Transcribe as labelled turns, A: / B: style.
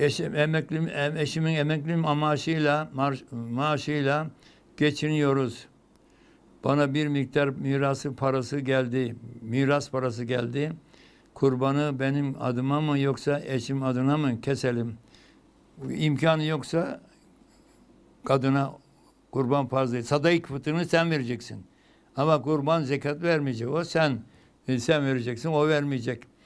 A: eşim, emeklim, eşimin emekli maaşıyla, maaşıyla geçiniyoruz. Bana bir miktar mirası parası geldi. Miras parası geldi. Kurbanı benim adıma mı yoksa eşim adına mı keselim? İmkanı yoksa kadına kurban fazla. Sadaik fıtığını sen vereceksin. Ama kurban zekat vermeyecek. O sen e, sen vereceksin. O vermeyecek.